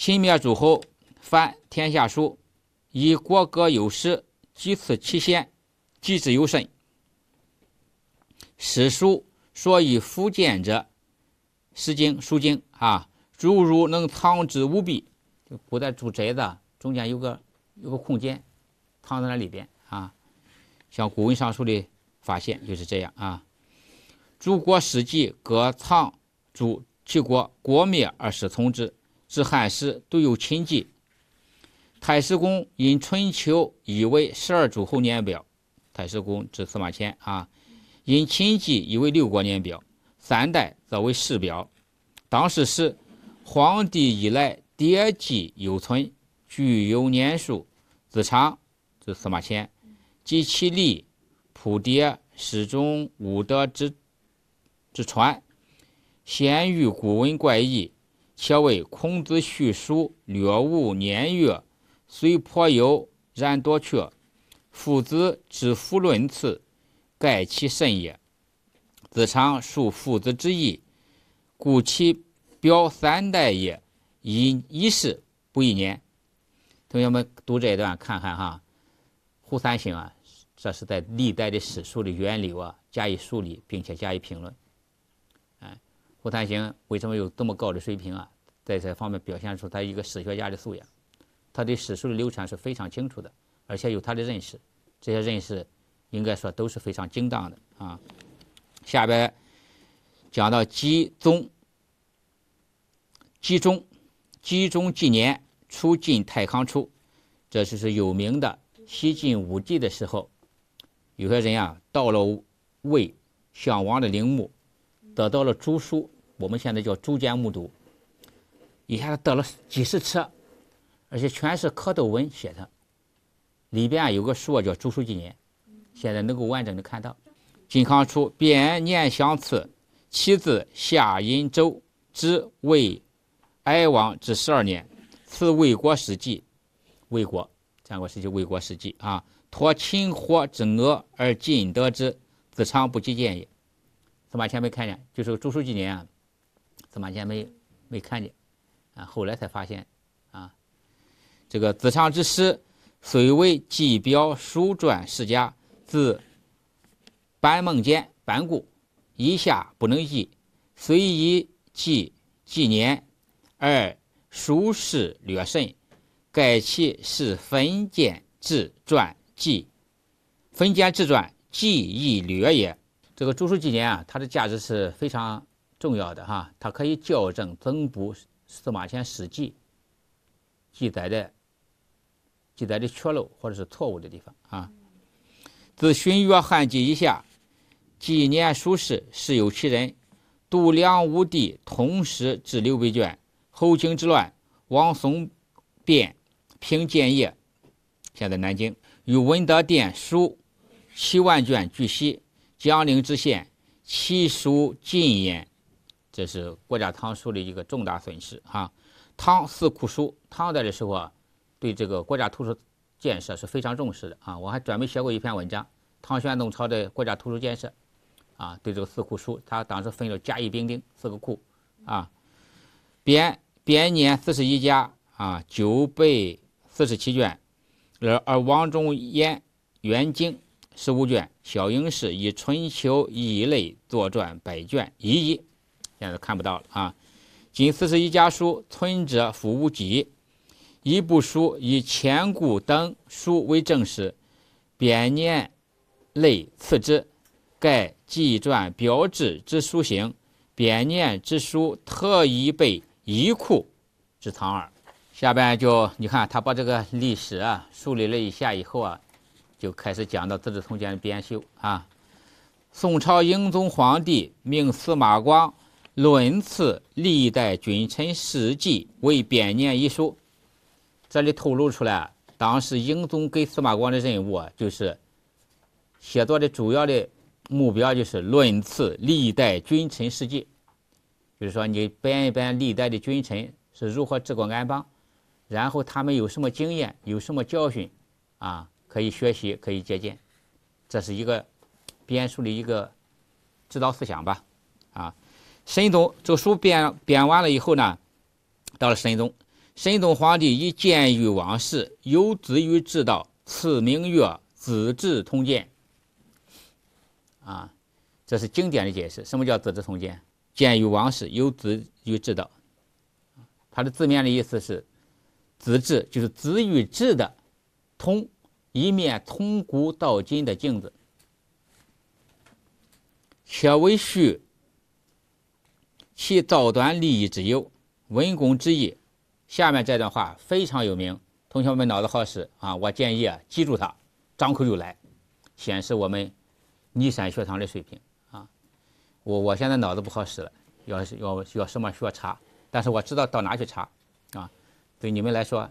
秦灭诸侯，凡天下书，以国歌有时，即此其贤，即之有甚。史书所以弗见者，《诗经》《书经》啊，诸如能藏之无弊。就古代住宅的中间有个有个空间，藏在那里边啊。像古文尚书的发现就是这样啊。诸国史记各藏诸其国，国灭而始从之。至汉时，都有秦记，太史公因《春秋》以为十二诸侯年表。太史公指司马迁啊，因秦记以为六国年表，三代则为世表。当时时，皇帝以来，迭纪有存，具有年数，子长指司马迁，及其立，谱迭始终武德之之传，先遇古文怪异。且为孔子叙书，略无年月，虽颇有，然多阙。夫子之夫论次，盖其甚也。子常述父子之意，故其表三代也，以一世不一年。同学们读这一段看看哈，胡三省啊，这是在历代的史书的源流啊加以梳理，并且加以评论。胡三省为什么有这么高的水平啊？在这方面表现出他一个史学家的素养，他对史书的流传是非常清楚的，而且有他的认识，这些认识应该说都是非常精当的啊。下边讲到姬宗，姬宗，姬宗纪年初晋太康初，这就是有名的西晋武帝的时候，有些人啊到了魏项王的陵墓。得到了朱书，我们现在叫朱笺木牍，一下子得了几十册，而且全是蝌蚪文写的。里边有个书啊叫《朱书纪年》，现在能够完整的看到。靖康初，卞念相次，其子夏殷周知魏哀王之十二年，赐魏国史记，魏国战国时期魏国史记啊，托秦火之讹而尽得之，自尝不及见也。司马迁没看见，就是著书记年啊，司马迁没没看见，啊，后来才发现，啊，这个子长之师，虽为纪表书传世家，自班孟坚、班固以下不能译，虽以记纪年，而书事略甚，盖其是分间志传记，分间志传记亦略也。这个竹书纪年啊，它的价值是非常重要的哈。它可以校正、增补司马迁《史记》记载的、记载的缺漏或者是错误的地方啊。自《荀彧汉纪》以下，纪年书事，事有其人。度梁武帝同时至刘备卷，侯京之乱，王松变平建业。现在南京与文德殿书七万卷俱悉。江陵知县七书禁言，这是国家藏书的一个重大损失啊！唐四库书，唐代的时候啊，对这个国家图书建设是非常重视的啊！我还专门写过一篇文章《唐玄宗朝的国家图书建设》，啊，对这个四库书，他当时分了甲乙丙丁四个库啊，编编年四十一家啊，九百四十七卷，而而王仲淹、元经十五卷，小英氏以春秋一类作传百卷，一一，现在看不到了啊。仅四十一家书存者复无几，一部书以千古等书为正史，编年类次之。盖纪传标志之书形，编年之书特以备一库之藏耳。下边就你看，他把这个历史啊梳理了一下以后啊。就开始讲到《资治通鉴》的编修啊。宋朝英宗皇帝命司马光论次历代君臣事迹为编年一书，这里透露出来，当时英宗给司马光的任务啊，就是写作的主要的目标就是论次历代君臣事迹，就是说你编一编历代的君臣是如何治国安邦，然后他们有什么经验，有什么教训啊。可以学习，可以借鉴，这是一个编书的一个指导思想吧，啊，神宗这个书编编完了以后呢，到了神宗，神宗皇帝以鉴于往事，有子于治道，赐名曰《资治通鉴》。啊，这是经典的解释。什么叫《资治通鉴》？鉴于往事，有子于治道。它的字面的意思是，资治就是子与治的通。一面从古到今的镜子，且为序其早端利益之由，文公之意。下面这段话非常有名，同学们脑子好使啊，我建议啊记住它，张口就来，显示我们逆山学堂的水平啊！我我现在脑子不好使了，要是要要什么学查，但是我知道到哪去查啊。对你们来说。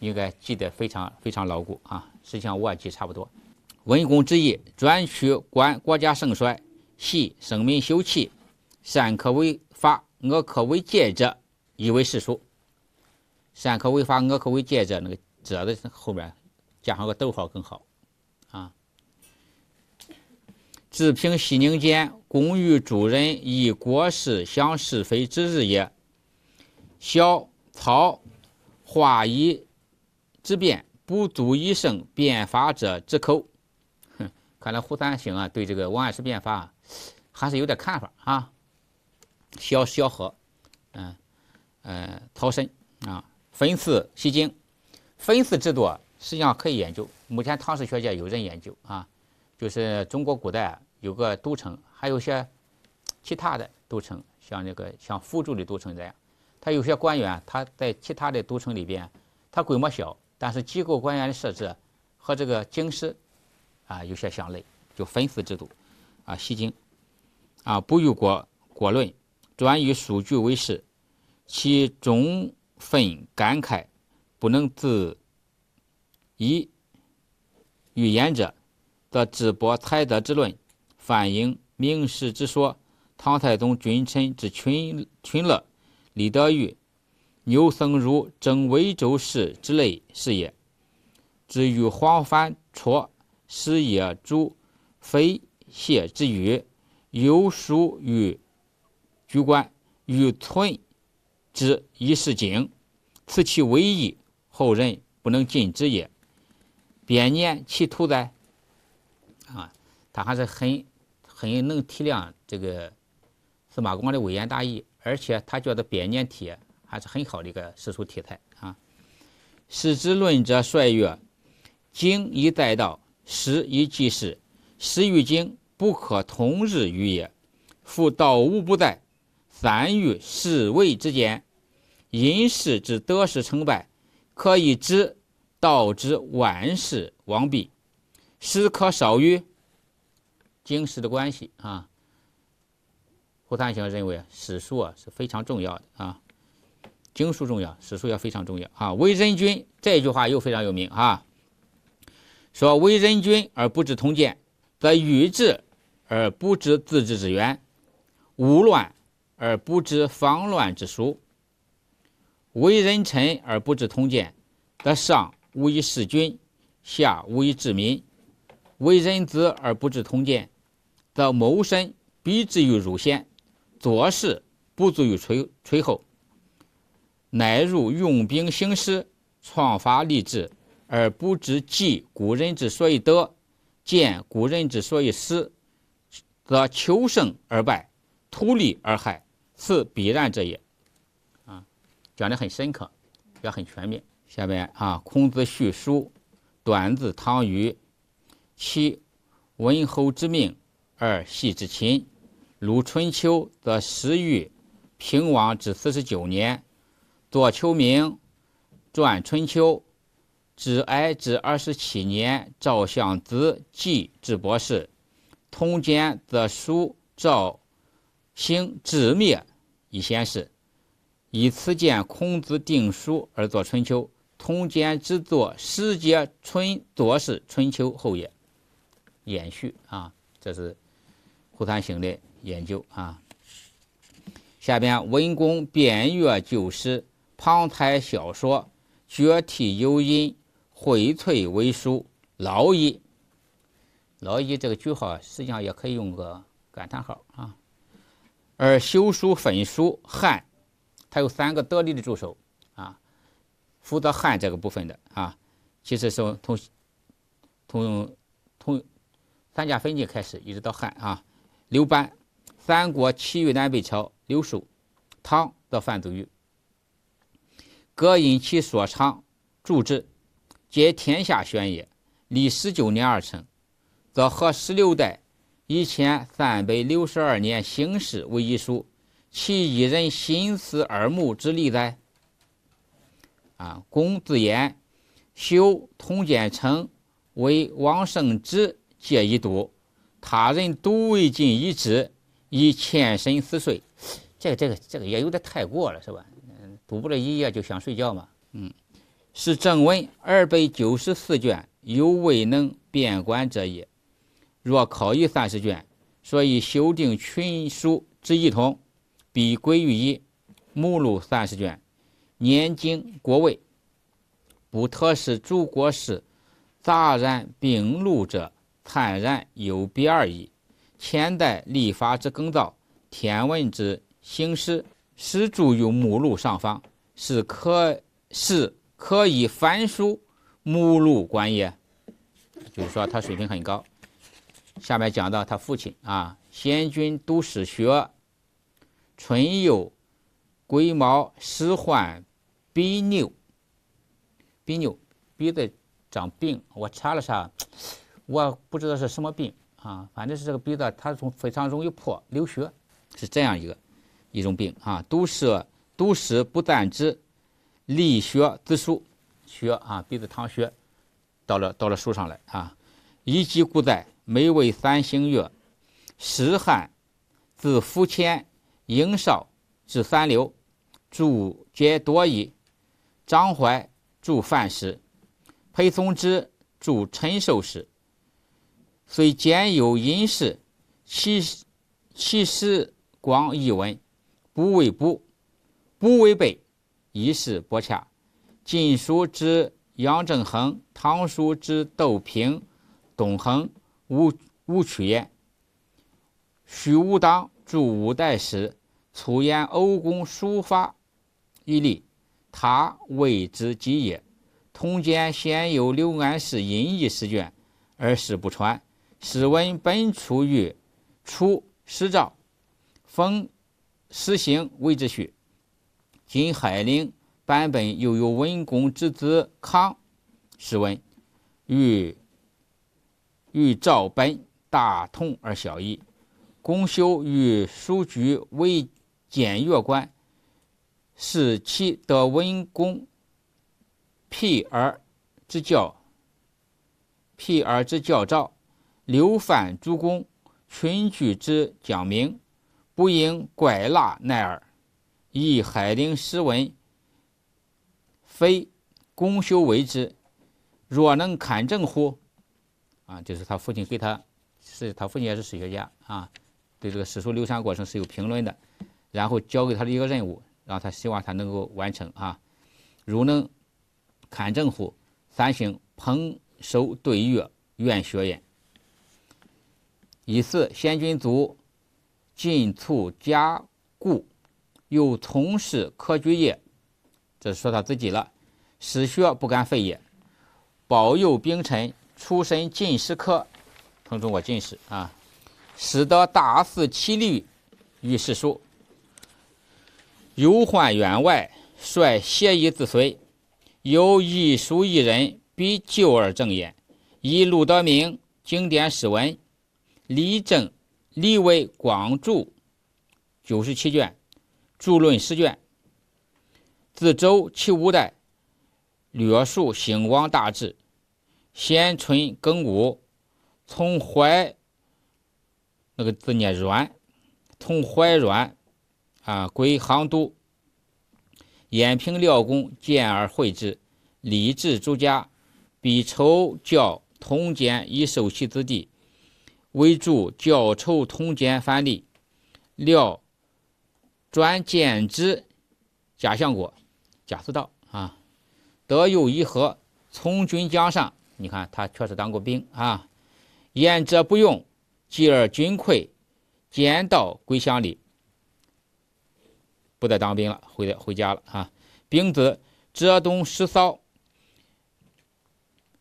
应该记得非常非常牢固啊，上我也记差不多。文公之意，专取观国家盛衰，系生民休戚，善可为法，恶可为戒者，以为世书。善可为法，恶可为戒者，那个者的后面加上个逗号更好啊。治平西宁间，公欲主人以国事，享是非之日也。萧曹化夷。之变不足一胜变法者之口，哼，看来胡三省啊对这个王安石变法还是有点看法啊。萧萧何，嗯呃，曹参啊，分次西京，分次制度实际上可以研究。目前唐史学界有人研究啊，就是中国古代有个都城，还有些其他的都城，像那个像辅助的都城这样，他有些官员他在其他的都城里边，他规模小。但是机构官员的设置和这个京师啊有些相类，就分司制度啊。西京啊不与国国论，专以数据为事，其中愤感慨不能自一语言者，则智博才德之论，反映明实之说。唐太宗君臣之群群乐，李德裕。牛僧孺争微州市之类事也，至于黄繁绰始也主非谢之语，有书与居官欲存之以事京，此其唯意，后人不能尽之也。编年其图哉？啊，他还是很很能体谅这个司马光的微言大义，而且他觉得编年体。还是很好的一个史书题材啊。史之论者率曰：经以载道，时以记事。时与经不可同日语也。夫道无不在，三欲是位之间，因事之得失成败，可以知道之万事亡必。时可少于经史的关系啊。胡三省认为啊，史书啊是非常重要的啊。经书重要，史书也非常重要啊！“为人君”这句话又非常有名啊。说：“为人君而不知通鉴，则愚治而不知自治之源；无乱而不知防乱之术。为人臣而不知通鉴，则上无以事君，下无以治民。为人子而不知通鉴，则谋身必至于辱先，做事不足于垂垂后。”乃入用兵行师创法立志，而不知计古人之所以得，见古人之所以失，则求胜而败，图利而害，此必然者也。啊，讲得很深刻，也很全面。下面啊，孔子叙书，短字汤禹，其文侯之命而系之秦。鲁春秋则时于平王之四十九年。左丘明传春秋》，至哀至二十七年，赵相子季至博士。《通奸》则书赵兴治灭，以显示。以此见孔子定书而作《春秋》，《通奸》之作时皆《春》作是《春秋》后也。延续啊，这是胡三省的研究啊。下边文公辩月旧时。旁采小说，绝体幽音，回萃为书。劳逸，劳逸这个句号实际上也可以用个感叹号啊。而修书分书汉，他有三个得力的助手啊，负责汉这个部分的啊，其实是从从从三家分晋开始一直到汉啊。刘班，三国、齐、豫、南北朝，刘守，汤到范祖禹。各因其所长，著之，皆天下选也。历十九年而成，则合十六代一千三百六十二年行事为一书，其一人心思耳目之力哉？啊，公自言修通简称为王圣旨皆一读，他人读未尽一知，以欠身思睡。这个，这个，这个也有点太过了，是吧？读不了一夜就想睡觉嘛？嗯，是正文二百九十四卷有未能变观者也。若考一三十卷，所以修订群书之一同，必归于一。目录三十卷，年景国位，不特是诸国事，杂然并录者，灿然有别而已。前代立法之更造，天文之行师始著于目录上方，是可是可以翻书目录观也，就是说他水平很高。下面讲到他父亲啊，先军都使学，淳佑，龟毛使患鼻衄，鼻衄鼻子长病，我查了查，我不知道是什么病啊，反正是这个鼻子，它从非常容易破流血，是这样一个。一种病啊，都是读史不赞之，力学自书学啊鼻子淌血，到了到了书上来啊。一及故代每位三星月，时汉自苻坚英少至三流，注皆多矣。张怀注范史，裴松之注陈寿史，虽兼有隐士，其其时广译文，不为卜，不为备，以是伯洽。晋书之杨正衡，唐书之窦平、董恒、无无曲言。许无当著五代史，粗言欧公书法一例，他谓之极也。通检先有刘安世隐逸诗卷，而世不传。史文本出于初师赵封。时兴为之序。今海陵版本又有文公之子康世文，与与赵本大同而小异。公修与叔局为检阅官，是其得文公辟而之教，辟而之教诏，流范诸公群聚之讲明。不应怪纳奈尔，以海陵诗文，非公修为之，若能砍正乎？啊，就是他父亲给他，是他父亲也是史学家啊，对这个史书流传过程是有评论的，然后交给他的一个任务，让他希望他能够完成啊。如能刊正乎？三星捧手对月，愿学焉。以四先君卒。进促家固，又从事科举业，这是说他自己了。史学不敢废也。保佑兵臣出身进士科，从中国进士啊，使得大肆七律于史书。忧患员外，率邪意自随。有一书一人，比旧而正也。以陆德明经典史文，李正。立为广注，九十七卷，注论十卷。自周齐五代，略述兴亡大志。先春庚午，从怀那个字念阮，从怀阮啊，归行都。严平廖公见而会之，礼治诸家，比仇教同简以授其子弟。为助教筹通奸反吏，料转建职贾相国贾似道啊。得幼一合，从军江上？你看他确实当过兵啊。言者不用，继而军溃，监到归乡里，不再当兵了，回回家了啊。兵子浙东失骚，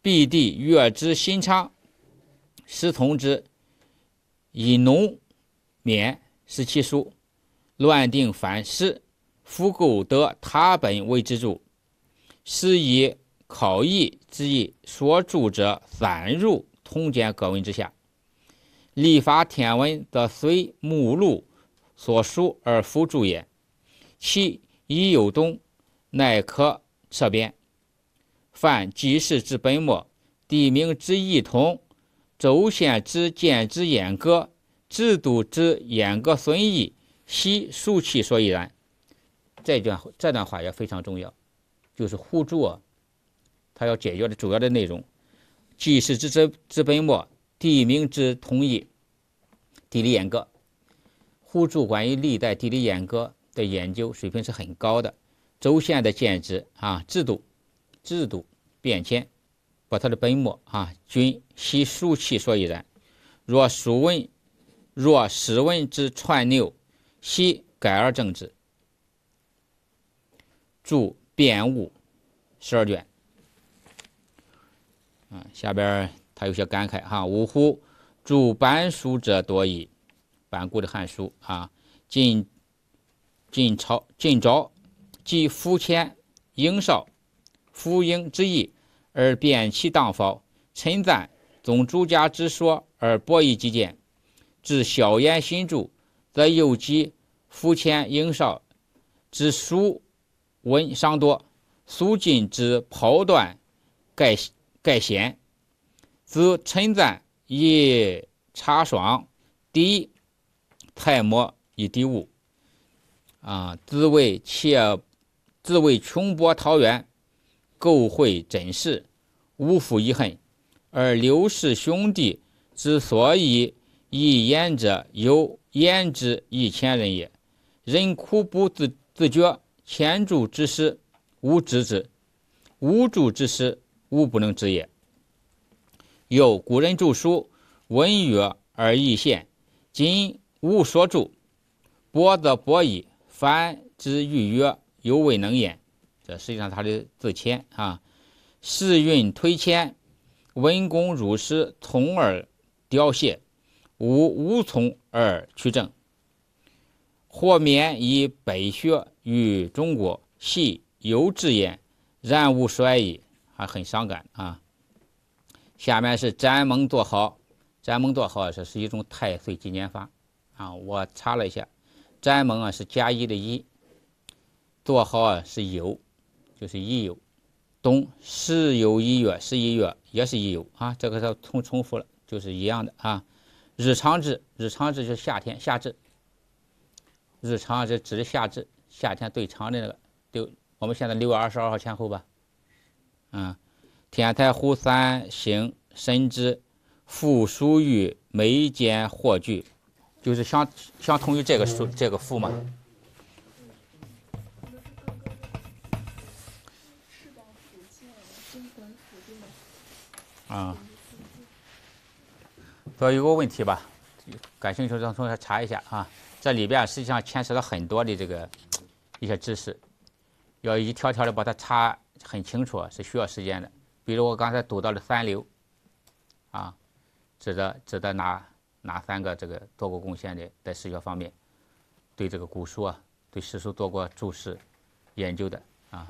避地越之新昌。师从之，以农免识其书，乱定反师，复购得他本为之注。是以考异之意所著者，散入通简各文之下。立法天文，则随目录所书而复注也。其已有东，乃可撤编。凡纪事之本末，地名之异同。州县之建之严格，制度之严格损益，悉述其所以然。这段这段话也非常重要，就是互助他要解决的主要的内容，既是之之之本末，地名之统一，地理严格。互助关于历代地理严格的研究水平是很高的，州县的建制啊，制度制度变迁。把它的本末，啊，均悉疏其所以然。若疏文，若史文之串流，悉改而正之。注辨误，十二卷。下边他有些感慨，哈，呜呼！注板书者多矣。班固的《汉书》，啊，晋晋朝晋朝即苻谦英少、苻英之意。而辨其当否，陈赞宗朱家之说，而博以己见。至小言新著，则又及伏浅应绍之书文尚多，苏晋之袍断盖盖贤，子陈赞以茶爽一菜模以抵物，啊，自谓且自谓穷博桃源，构会真事。吾父一恨，而刘氏兄弟之所以易言者，犹言之易千人也。人苦不自自觉，千助之时吾知之，吾助之时吾不能知也。又古人著书，文曰而易现，今吾所著，博则博矣，凡之欲曰，犹未能焉。这实际上他的自谦啊。世运推迁，文公如师，从而凋谢，吾无从而取正。或免以北学与中国，系有志焉，然无衰矣。还很伤感啊。下面是詹蒙坐好，詹蒙坐好，这是一种太岁纪念法啊。我查了一下，詹蒙啊是甲一的一，坐好啊是有，就是一有。冬十有一月，十一月也是一有啊，这个是重重复了，就是一样的啊。日长至，日长至就是夏天，夏至。日长是指的夏至，夏天最长的那个，六，我们现在六月二十二号前后吧。嗯，天台湖三星深知，富疏于眉间或聚，就是相相同于这个数，这个富嘛。啊，以有个问题吧，感兴趣的同学查一下啊。这里边实际上牵扯了很多的这个一些知识，要一条条的把它查很清楚是需要时间的。比如我刚才读到了三流，啊，指的指的哪哪三个这个做过贡献的，在史学方面，对这个古书啊，对史书做过注释研究的啊。